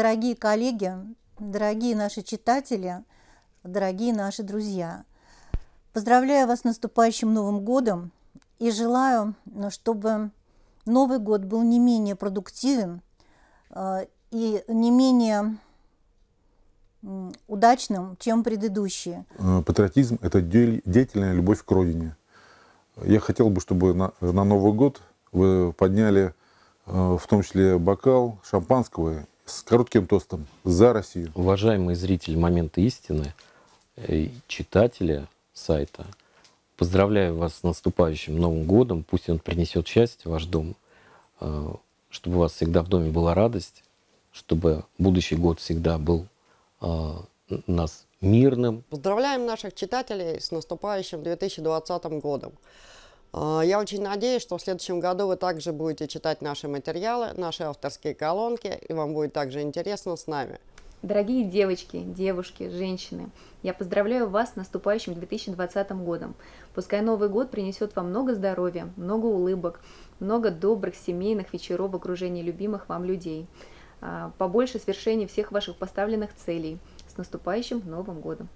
Дорогие коллеги, дорогие наши читатели, дорогие наши друзья, поздравляю вас с наступающим Новым годом и желаю, ну, чтобы Новый год был не менее продуктивен э, и не менее удачным, чем предыдущие. Э, патриотизм – это деятельная любовь к родине. Я хотел бы, чтобы на, на Новый год вы подняли э, в том числе бокал шампанского с коротким тостом за Россию. Уважаемый зритель «Момента истины», читатели сайта, поздравляю вас с наступающим Новым годом. Пусть он принесет счастье в ваш дом, э, чтобы у вас всегда в доме была радость, чтобы будущий год всегда был э, нас мирным. Поздравляем наших читателей с наступающим 2020 годом. А, я очень надеюсь, что в следующем году вы также будете читать наши материалы, наши авторские колонки, и вам будет также интересно с нами. Дорогие девочки, девушки, женщины, я поздравляю вас с наступающим 2020 годом. Пускай Новый год принесет вам много здоровья, много улыбок, много добрых семейных вечеров в окружении любимых вам людей, а, побольше свершений всех ваших поставленных целей. С наступающим Новым годом!